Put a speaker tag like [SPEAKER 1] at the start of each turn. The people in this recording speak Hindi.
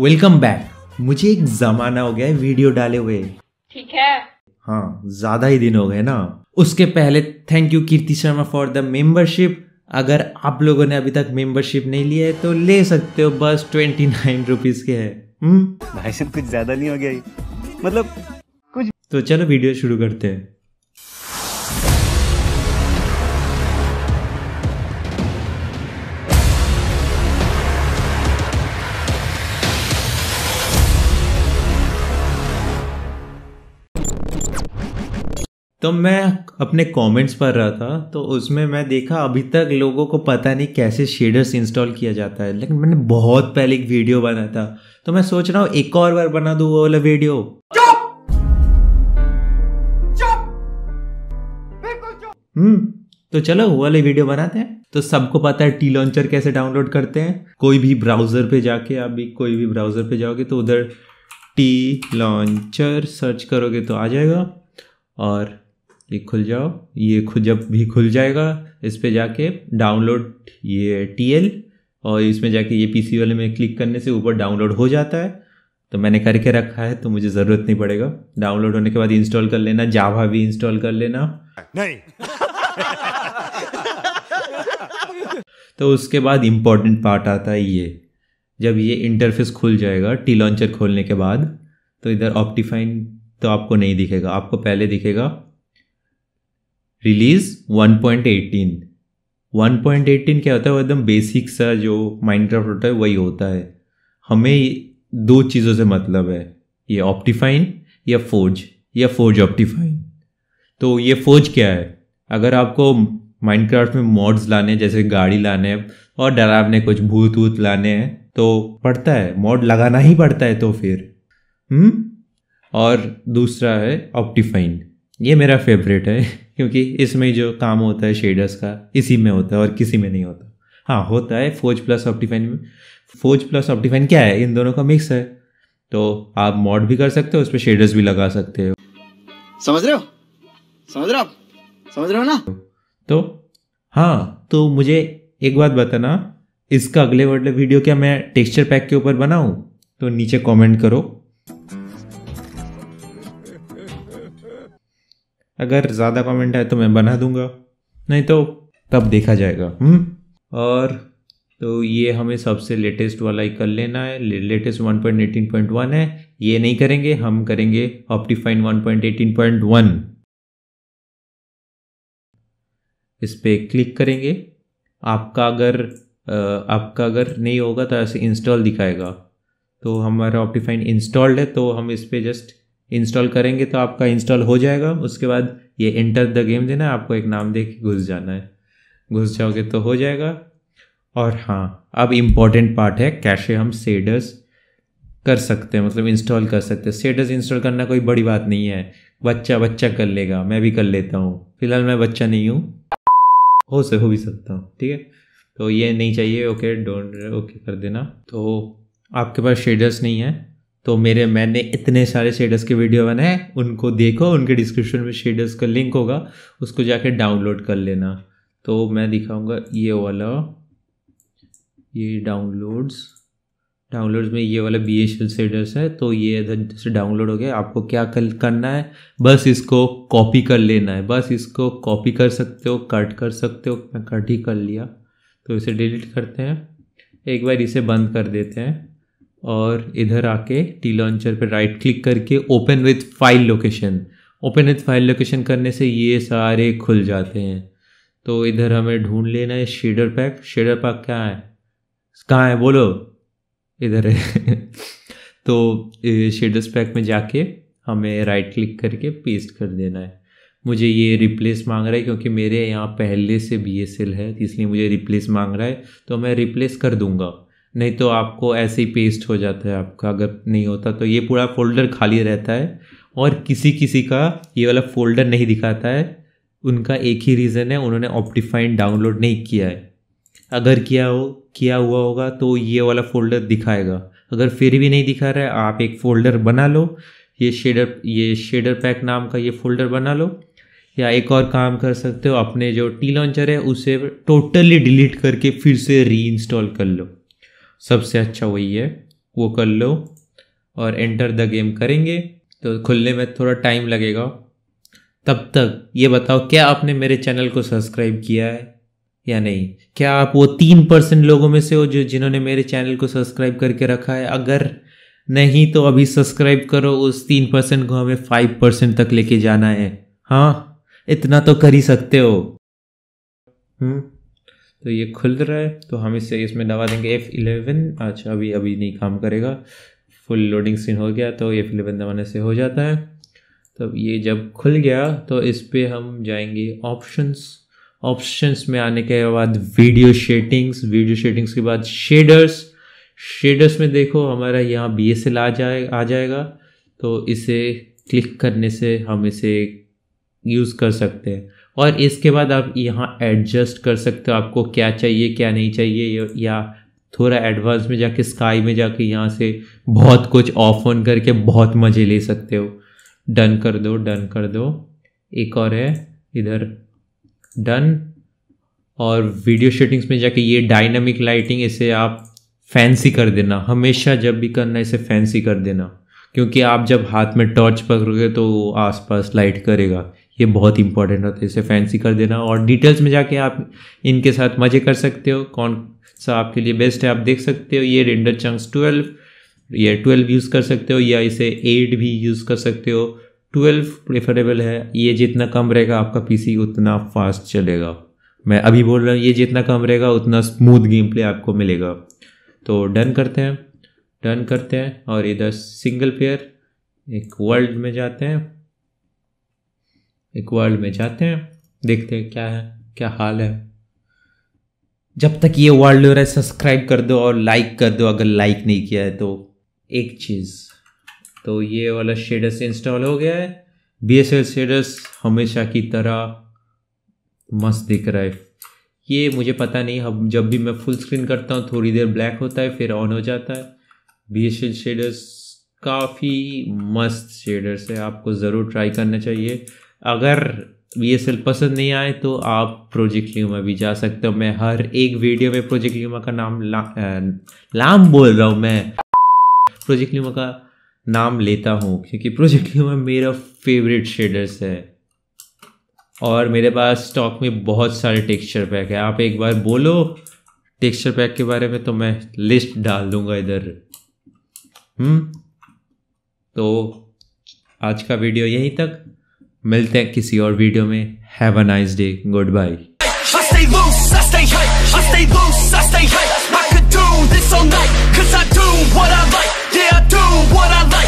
[SPEAKER 1] वेलकम बैक मुझे एक जमाना हो गया है वीडियो डाले हुए ठीक है हाँ ज्यादा ही दिन हो गए ना उसके पहले thank you Kirti Sharma for the membership अगर आप लोगों ने अभी तक मेंबरशिप नहीं लिया है तो ले सकते हो बस ट्वेंटी नाइन रुपीज के है हम्म? भाई कुछ ज्यादा नहीं हो गया मतलब कुछ तो चलो वीडियो शुरू करते हैं तो मैं अपने कमेंट्स पर रहा था तो उसमें मैं देखा अभी तक लोगों को पता नहीं कैसे शेडर्स इंस्टॉल किया जाता है लेकिन मैंने बहुत पहले एक वीडियो बनाया था तो मैं सोच रहा हूँ एक और बार बना दू वो वाला वीडियो हम्म तो चलो वो वाली वीडियो बनाते हैं तो सबको पता है टी लॉन्चर कैसे डाउनलोड करते हैं कोई भी ब्राउजर पे जाके आप भी कोई भी ब्राउजर पे जाओगे तो उधर टी लॉन्चर सर्च करोगे तो आ जाएगा और ये खुल जाओ ये खुद जब भी खुल जाएगा इस पर जाके डाउनलोड ये टी और इसमें जाके ये पी वाले में क्लिक करने से ऊपर डाउनलोड हो जाता है तो मैंने करके रखा है तो मुझे ज़रूरत नहीं पड़ेगा डाउनलोड होने के बाद इंस्टॉल कर लेना जावा भी इंस्टॉल कर लेना नहीं तो उसके बाद इम्पोर्टेंट पार्ट आता है ये जब ये इंटरफेस खुल जाएगा टी लॉन्चर खोलने के बाद तो इधर ऑप्टिफाइन तो आपको नहीं दिखेगा आपको पहले दिखेगा रिलीज 1.18 1.18 क्या होता है वो एकदम बेसिक सा जो माइनक्राफ्ट होता है वही होता है हमें दो चीज़ों से मतलब है ये ऑप्टिफाइन या फोर्ज या फोर्ज ऑप्टिफाइन तो ये फोर्ज क्या है अगर आपको माइनक्राफ्ट में मॉड्स लाने हैं जैसे गाड़ी लाने हैं और डरावने कुछ भूत वूत लाने हैं तो पड़ता है मॉड लगाना ही पड़ता है तो फिर हम्म और दूसरा है ऑप्टिफाइन ये मेरा फेवरेट है क्योंकि इसमें जो काम होता है शेडर्स का इसी में होता है और किसी में नहीं होता हाँ होता है फोज प्लस ऑप्टिफाइन में फोज प्लस ऑप्टिफाइन क्या है इन दोनों का मिक्स है तो आप मॉड भी कर सकते हो उस पर शेडर्स भी लगा सकते हो समझ रहे हो समझ रहे हो समझ रहे हो ना तो हाँ तो मुझे एक बात बताना इसका अगले वर्ड वीडियो क्या मैं टेक्सचर पैक के ऊपर बनाऊँ तो नीचे कमेंट करो अगर ज़्यादा कमेंट आए तो मैं बना दूंगा नहीं तो तब देखा जाएगा हम्म और तो ये हमें सबसे लेटेस्ट वाला ही कर लेना है लेटेस्ट एटीन पॉइंट वन है ये नहीं करेंगे हम करेंगे ऑप्टिफाइन वन इस पर क्लिक करेंगे आपका अगर आपका अगर नहीं होगा तो ऐसे इंस्टॉल दिखाएगा तो हमारा ऑप्टिफाइन इंस्टॉल्ड है तो हम इस पर जस्ट इंस्टॉल करेंगे तो आपका इंस्टॉल हो जाएगा उसके बाद ये इंटर द गेम देना है आपको एक नाम दे के घुस जाना है घुस जाओगे तो हो जाएगा और हाँ अब इम्पॉर्टेंट पार्ट है कैसे हम सेडर्स कर सकते हैं मतलब इंस्टॉल कर सकते हैं सेडर्स इंस्टॉल करना कोई बड़ी बात नहीं है बच्चा बच्चा कर लेगा मैं भी कर लेता हूँ फिलहाल मैं बच्चा नहीं हूँ हो से हो भी सकता हूँ ठीक है तो ये नहीं चाहिए ओके डोंट ओके कर देना तो आपके पास शेडर्स नहीं है तो मेरे मैंने इतने सारे शेडर्स के वीडियो बनाए उनको देखो उनके डिस्क्रिप्शन में शेडर्स का लिंक होगा उसको जाके डाउनलोड कर लेना तो मैं दिखाऊंगा ये वाला ये डाउनलोड्स डाउनलोड्स में ये वाला बी एच शेडर्स है तो ये इधर जैसे डाउनलोड हो गया आपको क्या कर, करना है बस इसको कॉपी कर लेना है बस इसको कॉपी कर सकते हो कट कर सकते हो मैं कट ही कर लिया तो इसे डिलीट करते हैं एक बार इसे बंद कर देते हैं और इधर आके टी लॉन्चर पर राइट क्लिक करके open with file location open with file location करने से ये सारे खुल जाते हैं तो इधर हमें ढूंढ लेना है शेडर पैक शेडर पैक क्या है कहाँ है बोलो इधर है तो शेडर्स पैक में जाके हमें राइट क्लिक करके पेस्ट कर देना है मुझे ये रिप्लेस मांग रहा है क्योंकि मेरे यहाँ पहले से बी है तो इसलिए मुझे रिप्लेस मांग रहा है तो मैं रिप्लेस कर दूँगा नहीं तो आपको ऐसे ही पेस्ट हो जाता है आपका अगर नहीं होता तो ये पूरा फोल्डर खाली रहता है और किसी किसी का ये वाला फोल्डर नहीं दिखाता है उनका एक ही रीज़न है उन्होंने ऑप्टिफाइन डाउनलोड नहीं किया है अगर किया हो किया हुआ होगा तो ये वाला फोल्डर दिखाएगा अगर फिर भी नहीं दिखा रहा है आप एक फ़ोल्डर बना लो ये शेडर ये शेडर पैक नाम का ये फोल्डर बना लो या एक और काम कर सकते हो अपने जो टी लॉन्चर है उसे टोटली डिलीट करके फिर से री कर लो सबसे अच्छा वही है वो कर लो और एंटर द गेम करेंगे तो खुलने में थोड़ा टाइम लगेगा तब तक ये बताओ क्या आपने मेरे चैनल को सब्सक्राइब किया है या नहीं क्या आप वो तीन परसेंट लोगों में से हो जो जिन्होंने मेरे चैनल को सब्सक्राइब करके रखा है अगर नहीं तो अभी सब्सक्राइब करो उस तीन परसेंट को हमें फाइव परसेंट तक लेके जाना है हाँ इतना तो कर ही सकते हो हुँ? हम्म। तो ये खुल रहा है तो हम इससे इसमें दबा देंगे एफ़ इलेवन अच्छा अभी अभी नहीं काम करेगा फुल लोडिंग सीन हो गया तो एफ़ इलेवन दबाने से हो जाता है तो ये जब खुल गया तो इस पर हम जाएंगे ऑप्शंस ऑप्शंस में आने के बाद वीडियो शेडिंग्स वीडियो शेडिंग्स के बाद शेडर्स शेडर्स में देखो हमारा यहाँ बी एस एल आ जाए आ जाएगा तो इसे क्लिक करने से हम इसे यूज़ कर सकते हैं और इसके बाद आप यहाँ एडजस्ट कर सकते हो आपको क्या चाहिए क्या नहीं चाहिए या थोड़ा एडवांस में जाके स्काई में जाके यहाँ से बहुत कुछ ऑफ ऑन करके बहुत मज़े ले सकते हो डन कर दो डन कर दो एक और है इधर डन और वीडियो शूटिंग्स में जाके ये डायनामिक लाइटिंग इसे आप फैंसी कर देना हमेशा जब भी करना इसे फैंसी कर देना क्योंकि आप जब हाथ में टॉर्च पकड़ोगे तो आसपास लाइट करेगा ये बहुत इंपॉर्टेंट होता है इसे फैंसी कर देना और डिटेल्स में जाके आप इनके साथ मज़े कर सकते हो कौन सा आपके लिए बेस्ट है आप देख सकते हो ये रेंडर चंक्स ट्वेल्व ये ट्वेल्व यूज़ कर सकते हो या इसे एट भी यूज़ कर सकते हो ट्वेल्व प्रेफरेबल है ये जितना कम रहेगा आपका पीसी उतना फास्ट चलेगा मैं अभी बोल रहा हूँ ये जितना कम रहेगा उतना स्मूथ गेम प्ले आपको मिलेगा तो डन करते हैं डन करते हैं और इधर सिंगल प्लेयर एक वर्ल्ड में जाते हैं एक वर्ल्ड में जाते हैं देखते हैं क्या है क्या हाल है जब तक ये वर्ल्ड हो रहा है सब्सक्राइब कर दो और लाइक कर दो अगर लाइक नहीं किया है तो एक चीज़ तो ये वाला शेडस इंस्टॉल हो गया है बी एस एल शेडस हमेशा की तरह मस्त दिख रहा है ये मुझे पता नहीं हम जब भी मैं फुल स्क्रीन करता हूँ थोड़ी देर ब्लैक होता है फिर ऑन हो जाता है बी एस एल शेडस काफ़ी मस्त शेडर्स है आपको ज़रूर ट्राई करना चाहिए अगर बी एस एल पसंद नहीं आए तो आप प्रोजेक्ट ल्यूमा भी जा सकते हो मैं हर एक वीडियो में प्रोजेक्ट ल्यूमा का नाम ला, बोल रहा हूँ मैं प्रोजेक्ट ल्यूमा का नाम लेता हूँ क्योंकि प्रोजेक्ट ल्यूमा मेरा फेवरेट शेडर्स है और मेरे पास स्टॉक में बहुत सारे टेक्सचर पैक है आप एक बार बोलो टेक्सचर पैक के बारे में तो मैं लिस्ट डाल दूंगा इधर हम्म तो आज का वीडियो यहीं तक मिलते हैं किसी और वीडियो में have a nice day good bye